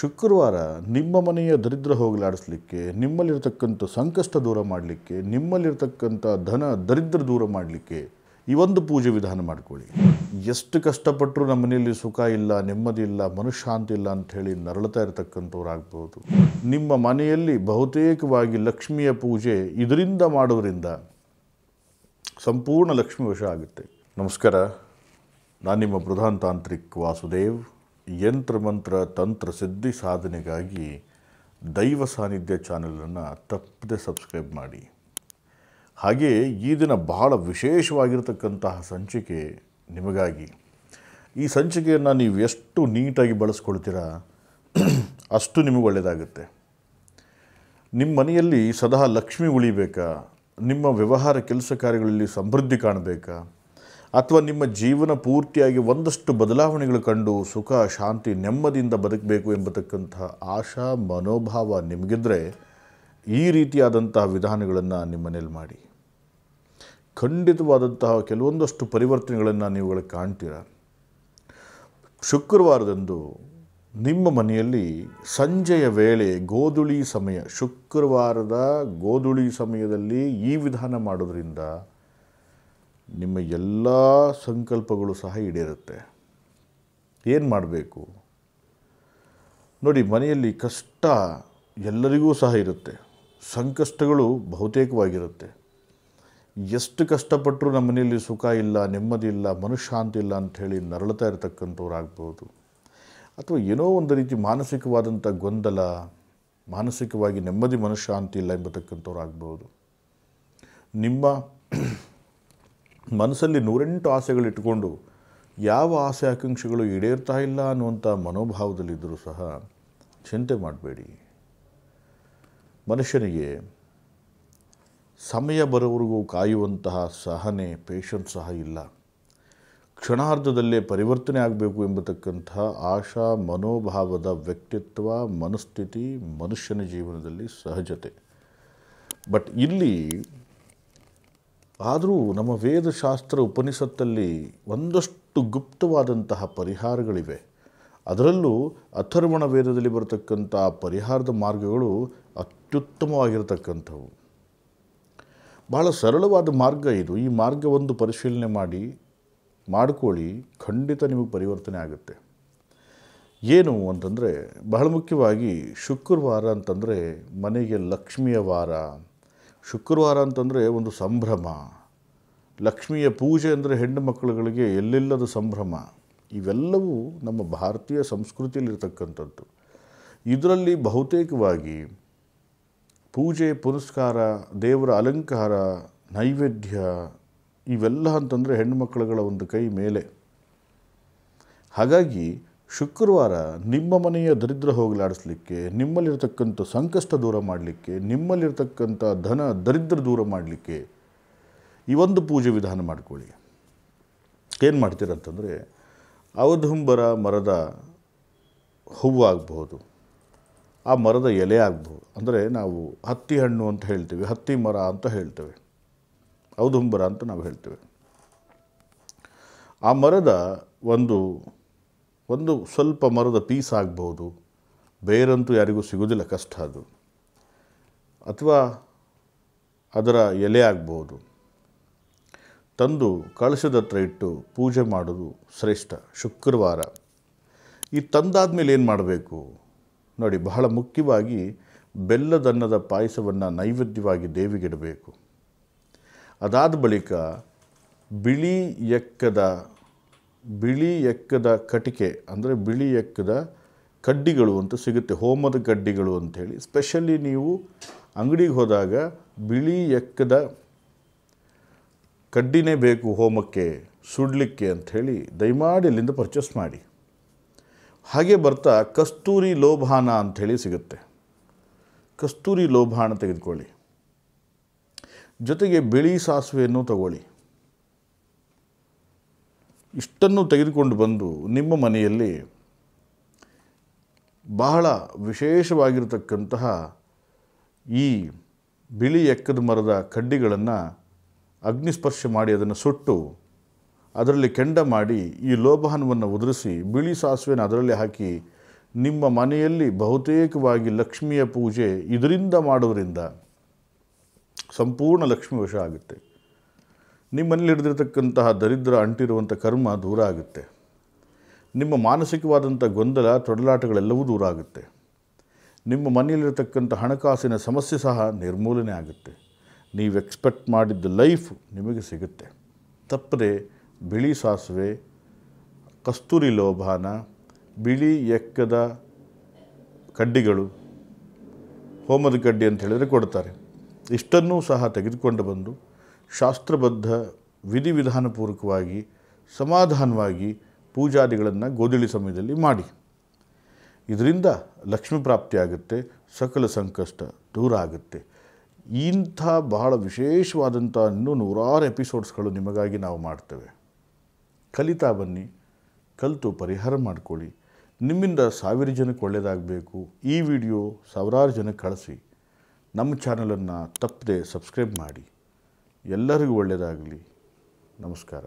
ಶುಕ್ರವಾರ ನಿಮ್ಮ ಮನೆಯ ದರಿದ್ರ ಹೋಗಲಾಡಿಸ್ಲಿಕ್ಕೆ ನಿಮ್ಮಲ್ಲಿರ್ತಕ್ಕಂಥ ಸಂಕಷ್ಟ ದೂರ ಮಾಡಲಿಕ್ಕೆ ನಿಮ್ಮಲ್ಲಿರತಕ್ಕಂಥ ಧನ ದರಿದ್ರ ದೂರ ಮಾಡಲಿಕ್ಕೆ ಈ ಒಂದು ಪೂಜೆ ವಿಧಾನ ಮಾಡ್ಕೊಳ್ಳಿ ಎಷ್ಟು ಕಷ್ಟಪಟ್ಟರು ನಮ್ಮ ಮನೆಯಲ್ಲಿ ಸುಖ ಇಲ್ಲ ನೆಮ್ಮದಿ ಇಲ್ಲ ಮನಃಶಾಂತಿ ಇಲ್ಲ ಅಂಥೇಳಿ ನರಳತಾ ಆಗ್ಬೋದು ನಿಮ್ಮ ಮನೆಯಲ್ಲಿ ಬಹುತೇಕವಾಗಿ ಲಕ್ಷ್ಮಿಯ ಪೂಜೆ ಇದರಿಂದ ಮಾಡೋದ್ರಿಂದ ಸಂಪೂರ್ಣ ಲಕ್ಷ್ಮಿ ವಶ ಆಗುತ್ತೆ ನಮಸ್ಕಾರ ನಾನು ನಿಮ್ಮ ಪ್ರಧಾನ ತಾಂತ್ರಿಕ್ ವಾಸುದೇವ್ ಯಂತ್ರ ಮಂತ್ರ ತಂತ್ರ ಸಿದ್ಧಿ ಸಾಧನೆಗಾಗಿ ದೈವ ಸಾನ್ನಿಧ್ಯ ಚಾನೆಲನ್ನು ತಪ್ಪದೆ ಸಬ್ಸ್ಕ್ರೈಬ್ ಮಾಡಿ ಹಾಗೆಯೇ ಈ ದಿನ ಬಹಳ ವಿಶೇಷವಾಗಿರತಕ್ಕಂತಹ ಸಂಚಿಕೆ ನಿಮಗಾಗಿ ಈ ಸಂಚಿಕೆಯನ್ನು ನೀವು ಎಷ್ಟು ನೀಟಾಗಿ ಬಳಸ್ಕೊಳ್ತೀರಾ ಅಷ್ಟು ನಿಮಗೆ ಒಳ್ಳೆಯದಾಗುತ್ತೆ ನಿಮ್ಮ ಮನೆಯಲ್ಲಿ ಸದಾ ಲಕ್ಷ್ಮಿ ಉಳಿಬೇಕಾ ನಿಮ್ಮ ವ್ಯವಹಾರ ಕೆಲಸ ಕಾರ್ಯಗಳಲ್ಲಿ ಸಮೃದ್ಧಿ ಕಾಣಬೇಕಾ ಅಥವಾ ನಿಮ್ಮ ಜೀವನ ಪೂರ್ತಿಯಾಗಿ ಒಂದಷ್ಟು ಬದಲಾವಣೆಗಳು ಕಂಡು ಸುಖ ಶಾಂತಿ ನೆಮ್ಮದಿಯಿಂದ ಬದುಕಬೇಕು ಎಂಬತಕ್ಕಂತಹ ಆಶಾ ಮನೋಭಾವ ನಿಮಗಿದ್ರೆ ಈ ರೀತಿಯಾದಂತಹ ವಿಧಾನಗಳನ್ನು ನಿಮ್ಮನೇಲಿ ಮಾಡಿ ಖಂಡಿತವಾದಂತಹ ಕೆಲವೊಂದಷ್ಟು ಪರಿವರ್ತನೆಗಳನ್ನು ನೀವುಗಳು ಕಾಣ್ತೀರ ಶುಕ್ರವಾರದಂದು ನಿಮ್ಮ ಮನೆಯಲ್ಲಿ ಸಂಜೆಯ ವೇಳೆ ಗೋಧುಳಿ ಸಮಯ ಶುಕ್ರವಾರದ ಗೋಧುಳಿ ಸಮಯದಲ್ಲಿ ಈ ವಿಧಾನ ಮಾಡೋದರಿಂದ ನಿಮ್ಮ ಎಲ್ಲ ಸಂಕಲ್ಪಗಳು ಸಹ ಈಡೇರುತ್ತೆ ಏನು ಮಾಡಬೇಕು ನೋಡಿ ಮನೆಯಲ್ಲಿ ಕಷ್ಟ ಎಲ್ಲರಿಗೂ ಸಹ ಇರುತ್ತೆ ಸಂಕಷ್ಟಗಳು ಬಹುತೇಕವಾಗಿರುತ್ತೆ ಎಷ್ಟು ಕಷ್ಟಪಟ್ಟರೂ ನಮ್ಮ ಮನೆಯಲ್ಲಿ ಸುಖ ಇಲ್ಲ ನೆಮ್ಮದಿ ಇಲ್ಲ ಮನಃಶಾಂತಿ ಇಲ್ಲ ಅಂಥೇಳಿ ನರಳುತ್ತಾ ಇರತಕ್ಕಂಥವ್ರಾಗ್ಬೋದು ಅಥವಾ ಏನೋ ಒಂದು ರೀತಿ ಮಾನಸಿಕವಾದಂಥ ಗೊಂದಲ ಮಾನಸಿಕವಾಗಿ ನೆಮ್ಮದಿ ಮನಃಶಾಂತಿ ಇಲ್ಲ ಎಂಬತಕ್ಕಂಥವ್ರಾಗ್ಬೋದು ನಿಮ್ಮ ಮನಸ್ಸಲ್ಲಿ ನೂರೆಂಟು ಆಸೆಗಳಿಟ್ಟುಕೊಂಡು ಯಾವ ಆಸೆ ಆಕಾಂಕ್ಷೆಗಳು ಈಡೇರ್ತಾ ಇಲ್ಲ ಅನ್ನುವಂಥ ಮನೋಭಾವದಲ್ಲಿದ್ದರೂ ಸಹ ಚಿಂತೆ ಮಾಡಬೇಡಿ ಮನುಷ್ಯನಿಗೆ ಸಮಯ ಬರೋವರೆಗೂ ಕಾಯುವಂತಹ ಸಹನೆ ಪೇಷನ್ಸ್ ಸಹ ಇಲ್ಲ ಕ್ಷಣಾರ್ಧದಲ್ಲೇ ಪರಿವರ್ತನೆ ಆಗಬೇಕು ಎಂಬತಕ್ಕಂತಹ ಆಶಾ ಮನೋಭಾವದ ವ್ಯಕ್ತಿತ್ವ ಮನಸ್ಥಿತಿ ಮನುಷ್ಯನ ಜೀವನದಲ್ಲಿ ಸಹಜತೆ ಬಟ್ ಇಲ್ಲಿ ಆದರೂ ನಮ್ಮ ವೇದಶಾಸ್ತ್ರ ಉಪನಿಷತ್ತಲ್ಲಿ ಒಂದಷ್ಟು ಗುಪ್ತವಾದಂತಹ ಪರಿಹಾರಗಳಿವೆ ಅದರಲ್ಲೂ ಅಥರ್ವಣ ವೇದದಲ್ಲಿ ಬರತಕ್ಕಂಥ ಪರಿಹಾರದ ಮಾರ್ಗಗಳು ಅತ್ಯುತ್ತಮವಾಗಿರತಕ್ಕಂಥವು ಬಹಳ ಸರಳವಾದ ಮಾರ್ಗ ಇದು ಈ ಮಾರ್ಗವೊಂದು ಪರಿಶೀಲನೆ ಮಾಡಿ ಮಾಡಿಕೊಳ್ಳಿ ಖಂಡಿತ ನಿಮಗೆ ಪರಿವರ್ತನೆ ಆಗುತ್ತೆ ಏನು ಅಂತಂದರೆ ಬಹಳ ಮುಖ್ಯವಾಗಿ ಶುಕ್ರವಾರ ಅಂತಂದರೆ ಮನೆಗೆ ಲಕ್ಷ್ಮಿಯ ವಾರ ಶುಕ್ರವಾರ ಅಂತಂದರೆ ಒಂದು ಸಂಭ್ರಮ ಲಕ್ಷ್ಮಿಯ ಪೂಜೆ ಅಂದರೆ ಹೆಣ್ಣು ಮಕ್ಕಳುಗಳಿಗೆ ಎಲ್ಲಿಲ್ಲದ ಸಂಭ್ರಮ ಇವೆಲ್ಲವೂ ನಮ್ಮ ಭಾರತೀಯ ಸಂಸ್ಕೃತಿಯಲ್ಲಿರ್ತಕ್ಕಂಥದ್ದು ಇದರಲ್ಲಿ ಬಹುತೇಕವಾಗಿ ಪೂಜೆ ಪುನಸ್ಕಾರ ದೇವರ ಅಲಂಕಾರ ನೈವೇದ್ಯ ಇವೆಲ್ಲ ಅಂತಂದರೆ ಹೆಣ್ಣು ಮಕ್ಕಳುಗಳ ಒಂದು ಕೈ ಮೇಲೆ ಹಾಗಾಗಿ ಶುಕ್ರವಾರ ನಿಮ್ಮ ಮನೆಯ ದರಿದ್ರ ಹೋಗಲಾಡಿಸ್ಲಿಕ್ಕೆ ನಿಮ್ಮಲ್ಲಿರ್ತಕ್ಕಂಥ ಸಂಕಷ್ಟ ದೂರ ಮಾಡಲಿಕ್ಕೆ ನಿಮ್ಮಲ್ಲಿರ್ತಕ್ಕಂಥ ಧನ ದರಿದ್ರ ದೂರ ಮಾಡಲಿಕ್ಕೆ ಈ ಒಂದು ಪೂಜೆ ವಿಧಾನ ಮಾಡ್ಕೊಳ್ಳಿ ಏನು ಮಾಡ್ತೀರಂತಂದರೆ ಅವಧುಂಬರ ಮರದ ಹೂವು ಆಗಬಹುದು ಆ ಮರದ ಎಲೆ ಆಗ್ಬೋದು ಅಂದರೆ ನಾವು ಹತ್ತಿ ಹಣ್ಣು ಅಂತ ಹೇಳ್ತೀವಿ ಹತ್ತಿ ಮರ ಅಂತ ಹೇಳ್ತೇವೆ ಅವಧುಂಬರ ಅಂತ ನಾವು ಹೇಳ್ತೇವೆ ಆ ಮರದ ಒಂದು ಒಂದು ಸ್ವಲ್ಪ ಮರದ ಪೀಸ್ ಆಗ್ಬೋದು ಬೇರಂತೂ ಯಾರಿಗೂ ಸಿಗೋದಿಲ್ಲ ಕಷ್ಟ ಅದು ಅಥವಾ ಅದರ ಎಲೆ ಆಗ್ಬೋದು ತಂದು ಕಳಶದ ಹತ್ರ ಇಟ್ಟು ಪೂಜೆ ಮಾಡೋದು ಶ್ರೇಷ್ಠ ಶುಕ್ರವಾರ ಈ ತಂದಾದ ಮೇಲೆ ಏನು ಮಾಡಬೇಕು ನೋಡಿ ಬಹಳ ಮುಖ್ಯವಾಗಿ ಬೆಲ್ಲದನ್ನದ ಪಾಯಸವನ್ನು ನೈವೇದ್ಯವಾಗಿ ದೇವಿಗಿಡಬೇಕು ಅದಾದ ಬಳಿಕ ಬಿಳಿ ಎಕ್ಕದ ಬಿಳಿ ಎಕ್ಕದ ಕಟಿಕೆ ಅಂದರೆ ಬಿಳಿ ಎಕ್ಕದ ಕಡ್ಡಿಗಳು ಅಂತ ಸಿಗುತ್ತೆ ಹೋಮದ ಕಡ್ಡಿಗಳು ಅಂಥೇಳಿ ಸ್ಪೆಷಲಿ ನೀವು ಅಂಗಡಿಗೆ ಹೋದಾಗ ಬಿಳಿ ಎಕ್ಕದ ಕಡ್ಡಿನೇ ಬೇಕು ಹೋಮಕ್ಕೆ ಸುಡಲಿಕ್ಕೆ ಅಂಥೇಳಿ ದಯಮಾಡಿ ಅಲ್ಲಿಂದ ಪರ್ಚೇಸ್ ಮಾಡಿ ಹಾಗೆ ಬರ್ತಾ ಕಸ್ತೂರಿ ಲೋಭಾನ ಅಂಥೇಳಿ ಸಿಗುತ್ತೆ ಕಸ್ತೂರಿ ಲೋಭಾನ ತೆಗೆದುಕೊಳ್ಳಿ ಜೊತೆಗೆ ಬಿಳಿ ಸಾಸಿವೆಯನ್ನು ತಗೊಳ್ಳಿ ಇಷ್ಟನ್ನು ತೆಗೆದುಕೊಂಡು ಬಂದು ನಿಮ್ಮ ಮನೆಯಲ್ಲಿ ಬಹಳ ವಿಶೇಷವಾಗಿರತಕ್ಕಂತಹ ಈ ಬಿಳಿ ಎಕ್ಕದ ಮರದ ಕಡ್ಡಿಗಳನ್ನು ಅಗ್ನಿಸ್ಪರ್ಶ ಮಾಡಿ ಅದನ್ನು ಸುಟ್ಟು ಅದರಲ್ಲಿ ಕೆಂಡ ಮಾಡಿ ಈ ಲೋಭಹನವನ್ನು ಉದುರಿಸಿ ಬಿಳಿ ಸಾಸಿವೆಯನ್ನು ಅದರಲ್ಲಿ ಹಾಕಿ ನಿಮ್ಮ ಮನೆಯಲ್ಲಿ ಬಹುತೇಕವಾಗಿ ಲಕ್ಷ್ಮಿಯ ಪೂಜೆ ಇದರಿಂದ ಮಾಡೋದರಿಂದ ಸಂಪೂರ್ಣ ಲಕ್ಷ್ಮಿ ವಶ ಆಗುತ್ತೆ ನಿಮ್ಮಲ್ಲಿ ಹಿಡಿದಿರತಕ್ಕಂತಹ ದರಿದ್ರ ಅಂಟಿರುವಂಥ ಕರ್ಮ ದೂರ ಆಗುತ್ತೆ ನಿಮ್ಮ ಮಾನಸಿಕವಾದಂಥ ಗೊಂದಲ ತೊಡಲಾಟಗಳೆಲ್ಲವೂ ದೂರ ಆಗುತ್ತೆ ನಿಮ್ಮ ಮನೆಯಲ್ಲಿರತಕ್ಕಂಥ ಹಣಕಾಸಿನ ಸಮಸ್ಯೆ ಸಹ ನಿರ್ಮೂಲನೆ ಆಗುತ್ತೆ ನೀವು ಎಕ್ಸ್ಪೆಕ್ಟ್ ಮಾಡಿದ್ದ ಲೈಫ್ ನಿಮಗೆ ಸಿಗುತ್ತೆ ತಪ್ಪದೆ ಬಿಳಿ ಸಾಸಿವೆ ಕಸ್ತೂರಿ ಲೋಭಾನ ಬಿಳಿ ಎಕ್ಕದ ಕಡ್ಡಿಗಳು ಹೋಮದ ಕಡ್ಡಿ ಅಂತ ಹೇಳಿದರೆ ಕೊಡ್ತಾರೆ ಇಷ್ಟನ್ನೂ ಸಹ ತೆಗೆದುಕೊಂಡು ಬಂದು ಶಾಸ್ತ್ರಬದ್ಧ ವಿಧಿವಿಧಾನಪೂರ್ವಕವಾಗಿ ಸಮಾಧಾನವಾಗಿ ಪೂಜಾದಿಗಳನ್ನು ಗೋದಿಳಿ ಸಮಯದಲ್ಲಿ ಮಾಡಿ ಇದರಿಂದ ಲಕ್ಷ್ಮಿ ಪ್ರಾಪ್ತಿಯಾಗುತ್ತೆ ಸಕಲ ಸಂಕಷ್ಟ ದೂರ ಆಗುತ್ತೆ ಇಂಥ ಬಹಳ ವಿಶೇಷವಾದಂಥ ಇನ್ನೂ ನೂರಾರು ಎಪಿಸೋಡ್ಸ್ಗಳು ನಿಮಗಾಗಿ ನಾವು ಮಾಡ್ತೇವೆ ಕಲಿತಾ ಬನ್ನಿ ಕಲಿತು ಪರಿಹಾರ ಮಾಡಿಕೊಳ್ಳಿ ನಿಮ್ಮಿಂದ ಸಾವಿರ ಜನಕ್ಕೆ ಒಳ್ಳೆಯದಾಗಬೇಕು ಈ ವಿಡಿಯೋ ಸಾವಿರಾರು ಜನಕ್ಕೆ ಕಳಿಸಿ ನಮ್ಮ ಚಾನಲನ್ನು ತಪ್ಪದೆ ಸಬ್ಸ್ಕ್ರೈಬ್ ಮಾಡಿ ಎಲ್ಲರಿಗೂ ಒಳ್ಳೆಯದಾಗಲಿ ನಮಸ್ಕಾರ